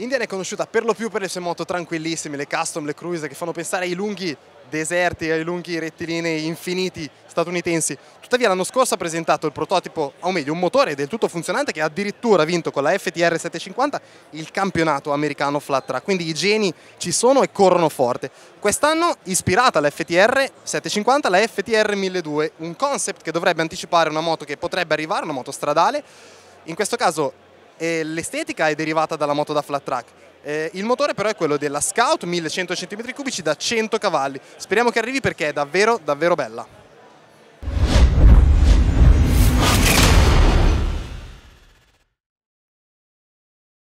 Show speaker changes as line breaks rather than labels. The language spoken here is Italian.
India è conosciuta per lo più per le sue moto tranquillissime, le custom, le cruise, che fanno pensare ai lunghi deserti, ai lunghi rettilinei infiniti statunitensi. Tuttavia l'anno scorso ha presentato il prototipo, o meglio un motore del tutto funzionante che ha addirittura vinto con la FTR 750 il campionato americano flat track, quindi i geni ci sono e corrono forte. Quest'anno ispirata alla FTR 750 la FTR 1002, un concept che dovrebbe anticipare una moto che potrebbe arrivare, una moto stradale, in questo caso e l'estetica è derivata dalla moto da flat track. Eh, il motore però è quello della Scout 1100 cm3 da 100 cavalli. Speriamo che arrivi perché è davvero davvero bella.